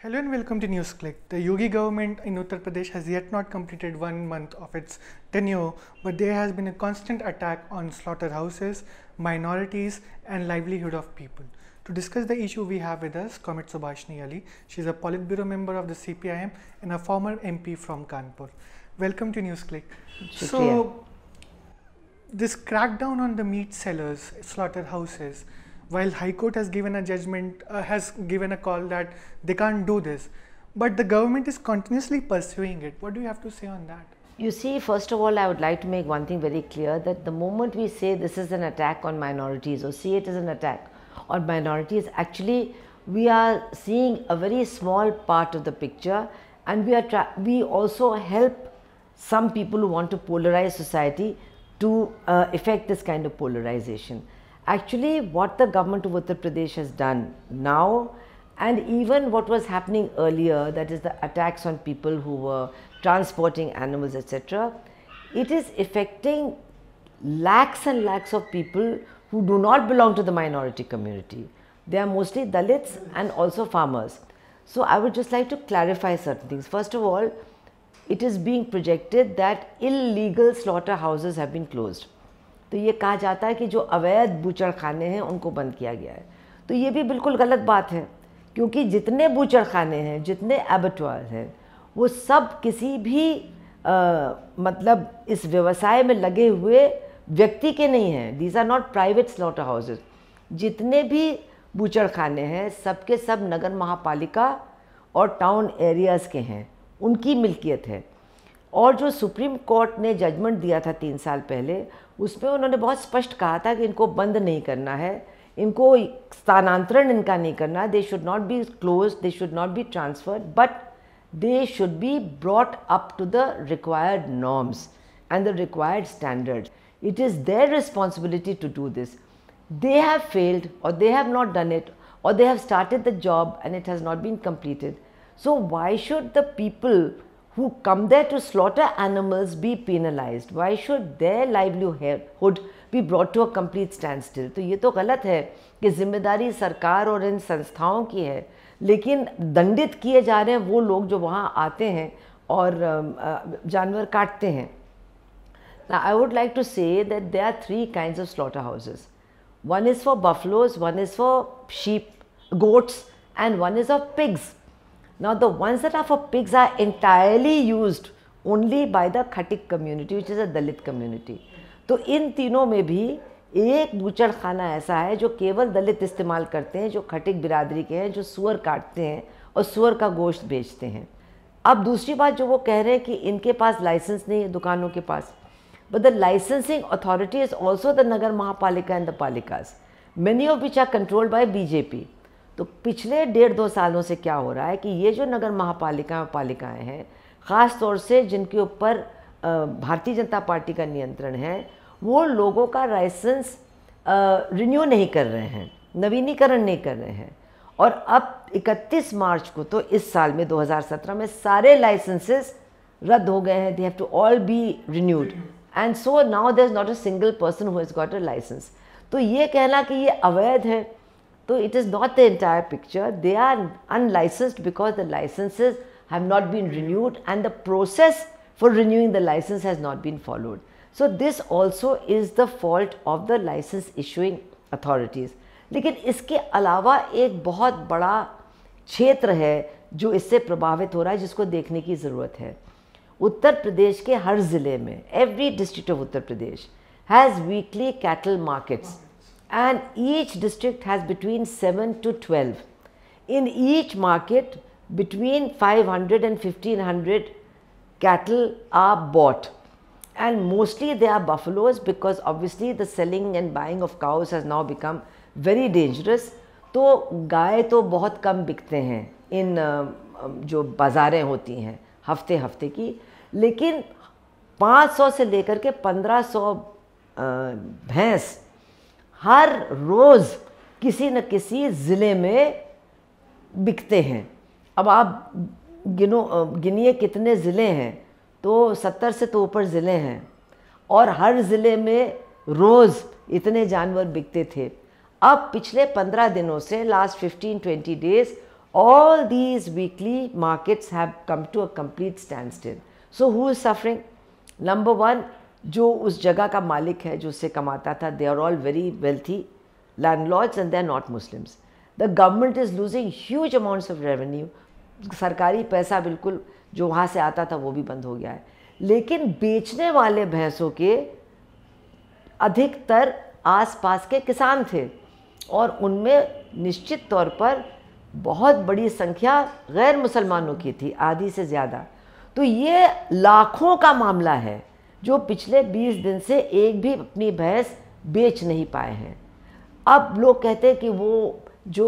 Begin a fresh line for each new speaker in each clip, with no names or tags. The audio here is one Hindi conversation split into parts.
Hello and welcome to NewsClick. The Yogi government in Uttar Pradesh has yet not completed one month of its tenure, but there has been a constant attack on slaughterhouses, minorities, and livelihood of people. To discuss the issue, we have with us Komit Subhashni Ali. She is a Politburo member of the CPIM and a former MP from Kanpur. Welcome to NewsClick. So, this crackdown on the meat sellers, slaughterhouses, while High Court has given a judgment, uh, has given a call that they can't do this, but the government is continuously pursuing it. What do you have to say on that? You see,
first of all, I would like to make one thing very clear that the moment we say this is an attack on minorities or see it as an attack on minorities, actually we are seeing a very small part of the picture and we are we also help some people who want to polarize society to uh, effect this kind of polarization actually what the government of Uttar Pradesh has done now and even what was happening earlier that is the attacks on people who were transporting animals etc it is affecting lakhs and lakhs of people who do not belong to the minority community they are mostly dalits and also farmers so i would just like to clarify certain things first of all it is being projected that illegal slaughterhouses have been closed तो ये कहा जाता है कि जो अवैध बूचड़खाने हैं उनको बंद किया गया है तो ये भी बिल्कुल गलत बात है क्योंकि जितने बूचड़खाने हैं जितने एबटवार हैं वो सब किसी भी आ, मतलब इस व्यवसाय में लगे हुए व्यक्ति के नहीं हैं these are not private slaughter houses जितने भी बूचड़खाने हैं सबके सब नगर महापालिका और टाउन एरियाज़ के हैं उनकी मिल्कियत है और जो सुप्रीम कोर्ट ने जजमेंट दिया था तीन साल पहले उसमें उन्होंने बहुत स्पष्ट कहा था कि इनको बंद नहीं करना है इनको स्थानांतरण इनका नहीं करना they should not be close they should not be transferred but they should be brought up to the required norms and the required standard it is their responsibility to do this they have failed और they have not done it और they have started the job and it has not been completed so why should the people who come there to slaughter animals be penalized? Why should their livelihood be brought to a complete standstill? तो ये तो गलत है कि जिम्मेदारी सरकार और इन संस्थाओं की है लेकिन दंडित किए जा रहे हैं वो लोग जो वहाँ आते हैं और जानवर काटते हैं Now, I would like to say that there are three kinds of slaughterhouses. One is for buffaloes, one is for sheep, goats, and one is of pigs. Now the ones that are for pigs are entirely used only by the Khatik community which is a Dalit community. तो इन तीनों में भी एक बूचड़ खाना ऐसा है जो केवल दलित इस्तेमाल करते हैं जो खटिक बिरादरी के हैं जो सुअर काटते हैं और सुअर का गोश्त बेचते हैं अब दूसरी बात जो वो कह रहे हैं कि इनके पास लाइसेंस नहीं है दुकानों के पास but the licensing authority is also the Nagar Mahapalika and the palikas many of which are controlled by BJP तो पिछले डेढ़ दो सालों से क्या हो रहा है कि ये जो नगर महापालिका पालिकाएँ हैं ख़ास तौर से जिनके ऊपर भारतीय जनता पार्टी का नियंत्रण है वो लोगों का लाइसेंस रिन्यू नहीं कर रहे हैं नवीनीकरण नहीं कर रहे हैं और अब 31 मार्च को तो इस साल में 2017 में सारे लाइसेंसेस रद्द हो गए हैं they have to all be renewed and so now there is not a single person who has got a licence तो ये कहना कि ये अवैध है तो it is not the entire picture they are unlicensed because the licences have not been renewed and the process for renewing the licence has not been followed so this also is the fault of the licence issuing authorities लेकिन इसके अलावा एक बहुत बड़ा क्षेत्र है जो इससे प्रभावित हो रहा है जिसको देखने की ज़रूरत है उत्तर प्रदेश के हर ज़िले में every district of Uttar Pradesh has weekly cattle markets and each district has between 7 to 12. In each market, between 500 and 1500 cattle are bought and mostly they are buffaloes because obviously the selling and buying of cows has now become very dangerous. तो गाय तो बहुत कम बिकते हैं इन जो बाज़ारें होती हैं हफ्ते हफ्ते की लेकिन 500 से लेकर के 1500 भैंस हर रोज़ किसी न किसी ज़िले में बिकते हैं अब आप गिनो गिनिए कितने ज़िले हैं तो सत्तर से तो ऊपर ज़िले हैं और हर ज़िले में रोज़ इतने जानवर बिकते थे अब पिछले पंद्रह दिनों से last fifteen twenty days all these weekly markets have come to a complete standstill so who is suffering number one जो उस जगह का मालिक है जो उससे कमाता था they are all very wealthy landlords and they are not Muslims the government is losing huge amounts of revenue सरकारी पैसा बिल्कुल जो वहाँ से आता था वो भी बंद हो गया है लेकिन बेचने वाले भैंसों के अधिकतर आसपास के किसान थे और उनमें निश्चित तौर पर बहुत बड़ी संख्या गैर मुसलमानों की थी आधी से ज़्यादा तो ये लाखों का मामला है जो पिछले 20 दिन से एक भी अपनी भैंस बेच नहीं पाए हैं अब लोग कहते हैं कि वो जो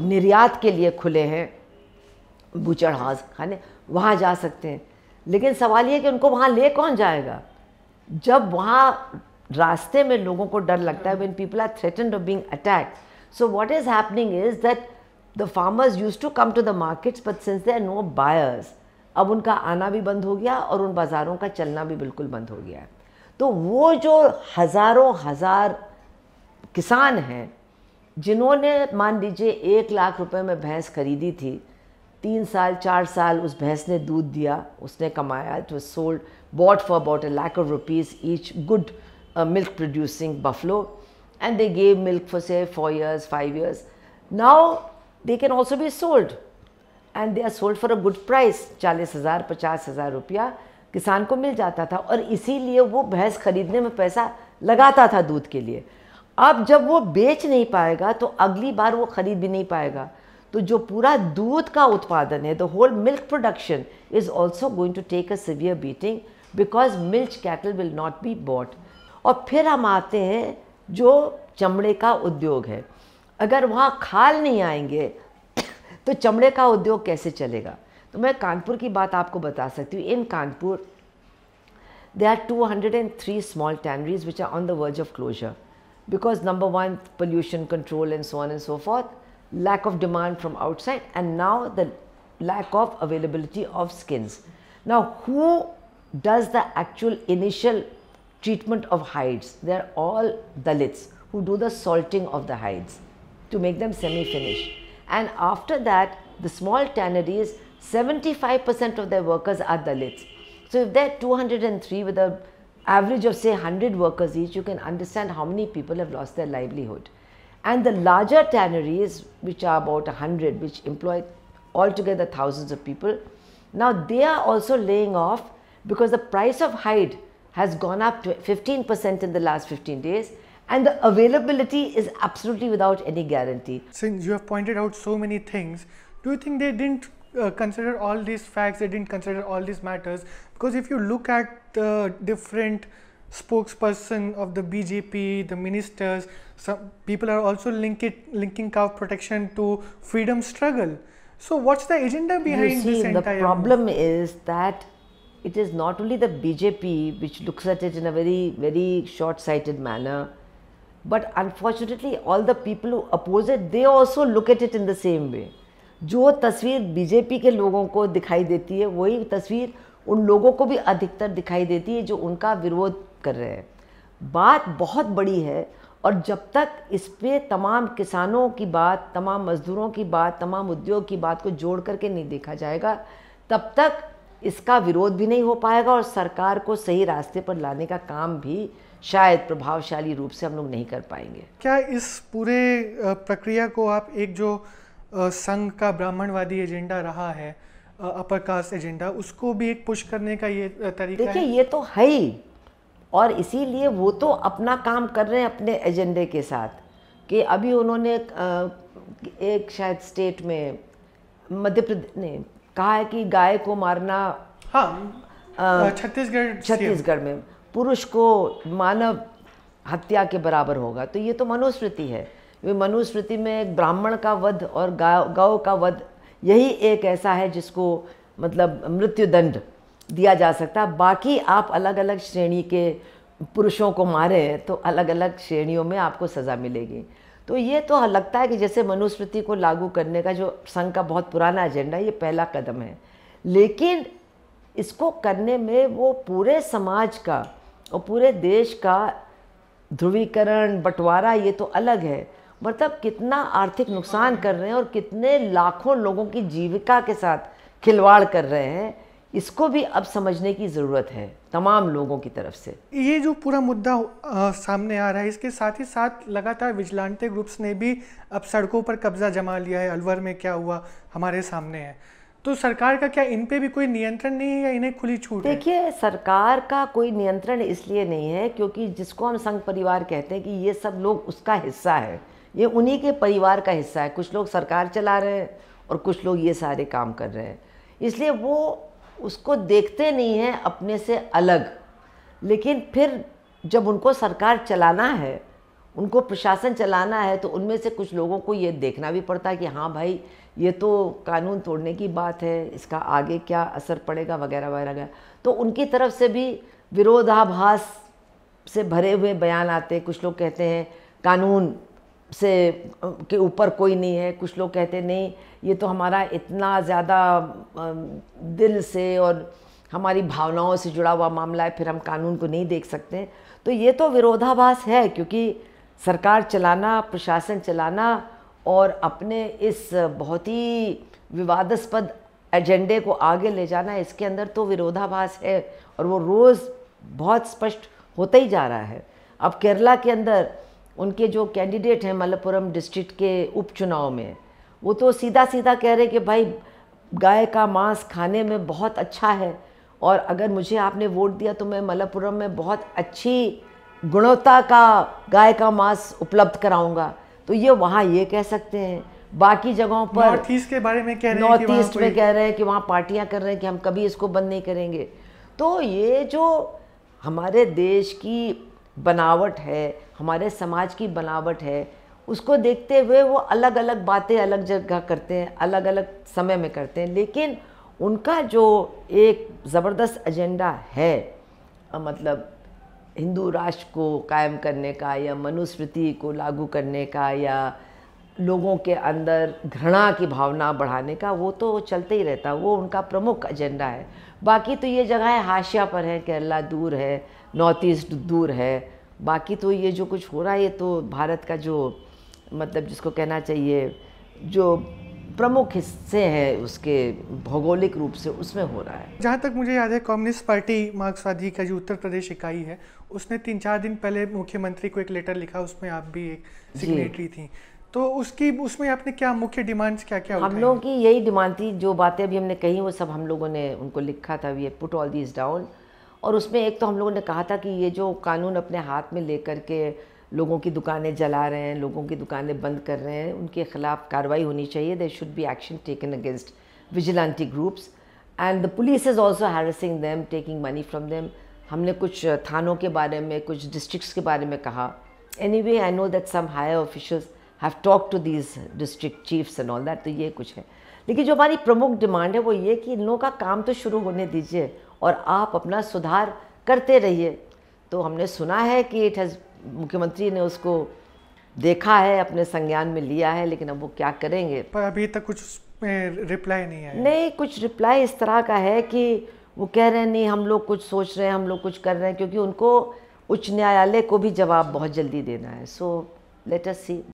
निर्यात के लिए खुले हैं बुचड़ हाउस खाने वहाँ जा सकते हैं लेकिन सवाल ये कि उनको वहाँ ले कौन जाएगा जब वहाँ रास्ते में लोगों को डर लगता है when people are threaten of being attack so what is happening is that the farmers use to come to the markets but since there no buyers अब उनका आना भी बंद हो गया और उन बाज़ारों का चलना भी बिल्कुल बंद हो गया तो वो जो हज़ारों हज़ार किसान हैं जिन्होंने मान लीजिए एक लाख रुपए में भैंस खरीदी थी तीन साल चार साल उस भैंस ने दूध दिया उसने कमाया it was sold bought for about a lakh of rupees each good milk producing buffalo and they gave milk for say four years five years now they can also be sold and they are sold for a good price चालीस हज़ार पचास हज़ार रुपया किसान को मिल जाता था और इसीलिए वो भैंस खरीदने में पैसा लगाता था दूध के लिए अब जब वो बेच नहीं पाएगा तो अगली बार वो खरीद भी नहीं पाएगा तो जो पूरा दूध का उत्पादन है the whole milk production is also going to take a severe beating because milk cattle will not be bought और फिर हम आते हैं जो चमड़े का उद्योग है अगर वहाँ खाल नहीं आएंगे तो चमड़े का उद्योग कैसे चलेगा तो मैं कानपुर की बात आपको बता सकती हूँ in Kanpur they are two hundred and three small tanneries which are on the verge of closure because number one pollution control and so on and so for lack of demand from outside and now the lack of availability of skins now who does the actual initial treatment of hides they are all the who do the salting of the hides to make them semi finished and after that the small tanneries 75% of their workers are Dalits. So if there are 203 with an average of say 100 workers each, you can understand how many people have lost their livelihood. And the larger tanneries, which are about 100, which employ altogether thousands of people, now they are also laying off because the price of hide has gone up to 15% in the last 15 days and the availability is
absolutely without any guarantee. Since you have pointed out so many things, do you think they didn't uh, consider all these facts, they didn't consider all these matters? Because if you look at the different spokesperson of the BJP, the ministers, some people are also link it, linking cow protection to freedom struggle. So what's the agenda behind see, this entire? The problem move? is that it is not only the BJP
which looks at it in a very, very short-sighted manner but unfortunately all the people who oppose it they also look at it in the जो तस्वीर बीजेपी के लोगों को दिखाई देती है वही तस्वीर उन लोगों को भी अधिकतर दिखाई देती है जो उनका विरोध कर रहे हैं बात बहुत बड़ी है और जब तक इस पर तमाम किसानों की बात तमाम मज़दूरों की बात तमाम उद्योग की बात को जोड़ करके नहीं देखा जाएगा तब तक इसका विरोध भी नहीं हो पाएगा और सरकार को सही रास्ते पर लाने का काम भी शायद प्रभावशाली रूप से हम लोग नहीं कर पाएंगे
क्या इस पूरे प्रक्रिया को आप एक जो संघ का ब्राह्मणवादी एजेंडा रहा है अपर कास्ट एजेंडा उसको भी एक पुश करने का ये तरीका देखिए ये तो है ही और
इसीलिए वो तो अपना काम कर रहे हैं अपने एजेंडे के साथ कि अभी उन्होंने एक शायद स्टेट में मध्य प्रदेश ने कहा है कि गाय को मारना हाँ
छत्तीसगढ़ छत्तीसगढ़
में पुरुष को मानव हत्या के बराबर होगा तो ये तो मनुस्मृति है वे मनुस्मृति में एक ब्राह्मण का वध और गौ गौ का वध यही एक ऐसा है जिसको मतलब मृत्युदंड दिया जा सकता है बाकी आप अलग अलग श्रेणी के पुरुषों को मारें तो अलग अलग श्रेणियों में आपको सज़ा मिलेगी तो ये तो लगता है कि जैसे मनुस्मृति को लागू करने का जो संघ का बहुत पुराना एजेंडा ये पहला कदम है लेकिन इसको करने में वो पूरे समाज का और पूरे देश का ध्रुवीकरण बंटवारा ये तो अलग है मतलब कितना आर्थिक नुकसान कर रहे हैं और कितने लाखों लोगों की जीविका के साथ खिलवाड़ कर रहे हैं इसको भी अब समझने की ज़रूरत है तमाम लोगों की तरफ से
ये जो पूरा मुद्दा आ, सामने आ रहा है इसके साथ ही साथ लगातार विजिलांटे ग्रुप्स ने भी अब सड़कों पर कब्जा जमा लिया है अलवर में क्या हुआ हमारे सामने है तो सरकार का क्या इन पे भी कोई नियंत्रण नहीं है या इन्हें खुली छूट देखिए सरकार का कोई
नियंत्रण इसलिए नहीं है क्योंकि जिसको हम संघ परिवार कहते हैं कि ये सब लोग उसका हिस्सा है ये उन्हीं के परिवार का हिस्सा है कुछ लोग सरकार चला रहे हैं और कुछ लोग ये सारे काम कर रहे हैं इसलिए वो उसको देखते नहीं हैं अपने से अलग लेकिन फिर जब उनको सरकार चलाना है उनको प्रशासन चलाना है तो उनमें से कुछ लोगों को ये देखना भी पड़ता है कि हाँ भाई ये तो कानून तोड़ने की बात है इसका आगे क्या असर पड़ेगा वगैरह वगैरह तो उनकी तरफ से भी विरोधाभास से भरे हुए बयान आते हैं कुछ लोग कहते हैं कानून से के ऊपर कोई नहीं है कुछ लोग कहते नहीं ये तो हमारा इतना ज़्यादा दिल से और हमारी भावनाओं से जुड़ा हुआ मामला है फिर हम कानून को नहीं देख सकते तो ये तो विरोधाभास है क्योंकि सरकार चलाना प्रशासन चलाना और अपने इस बहुत ही विवादास्पद एजेंडे को आगे ले जाना इसके अंदर तो विरोधाभास है और वो रोज़ बहुत स्पष्ट होता ही जा रहा है अब केरला के अंदर उनके जो कैंडिडेट हैं मलप्पुरम डिस्ट्रिक्ट के उपचुनाव में वो तो सीधा सीधा कह रहे कि भाई गाय का मांस खाने में बहुत अच्छा है और अगर मुझे आपने वोट दिया तो मैं मलप्पुरम में बहुत अच्छी गुणवत्ता का गाय का मांस उपलब्ध कराऊंगा तो ये वहाँ ये कह सकते हैं बाकी जगहों पर नॉर्थ ईस्ट के
बारे में कह रहे हैं नॉर्थ ईस्ट में कह
रहे हैं कि वहाँ पार्टियाँ कर रहे हैं कि हम कभी इसको बंद नहीं करेंगे तो ये जो हमारे देश की बनावट है हमारे समाज की बनावट है उसको देखते हुए वो अलग अलग बातें अलग जगह करते हैं अलग अलग समय में करते हैं लेकिन उनका जो एक ज़बरदस्त एजेंडा है मतलब हिंदू राष्ट्र को कायम करने का या मनुस्मृति को लागू करने का या लोगों के अंदर घृणा की भावना बढ़ाने का वो तो चलते ही रहता वो उनका प्रमुख एजेंडा है बाकी तो ये जगह हाशिया पर है केरला दूर है नॉर्थ ईस्ट दूर है बाकी तो ये जो कुछ हो रहा है ये तो भारत का जो मतलब जिसको कहना चाहिए जो प्रमुख हिस्से हैं उसके भौगोलिक रूप से उसमें हो रहा है
जहाँ तक मुझे याद है कम्युनिस्ट पार्टी मार्क्सवादी का जो उत्तर प्रदेश इकाई है उसने तीन चार दिन पहले मुख्यमंत्री को एक लेटर लिखा उसमें आप भी एक सिग्नेटरी थी तो उसकी उसमें आपने क्या मुख्य डिमांड्स क्या क्या हम लोगों की यही डिमांड थी जो
बातें अभी हमने कही वो सब हम लोगों ने उनको लिखा था we put all this down और उसमें एक तो हम लोगों ने कहा था कि ये जो कानून अपने हाथ में लेकर के लोगों की दुकानें जला रहे हैं लोगों की दुकानें बंद कर रहे हैं उनके खिलाफ कार्रवाई होनी चाहिए there should be action taken against vigilante groups and the police is also harassing them taking money from them हमने कुछ थानों के बारे में कुछ डिस्ट्रिक्ट के बारे में कहा anyway I know that some higher officials have talk to these district chiefs and all that तो ये कुछ है लेकिन जो हमारी प्रमुख डिमांड है वो ये कि इन लोगों का काम तो शुरू होने दीजिए और आप अपना सुधार करते रहिए तो हमने सुना है कि इट हैज़ मुख्यमंत्री ने उसको देखा है अपने संज्ञान में लिया है लेकिन अब वो क्या करेंगे पर अभी तक कुछ
रिप्लाई नहीं है
नहीं कुछ रिप्लाई इस तरह का है कि वो कह रहे हैं नहीं हम लोग कुछ सोच रहे हैं हम लोग कुछ कर रहे हैं क्योंकि उनको उच्च न्यायालय को भी जवाब बहुत जल्दी देना है सो लेट अस सी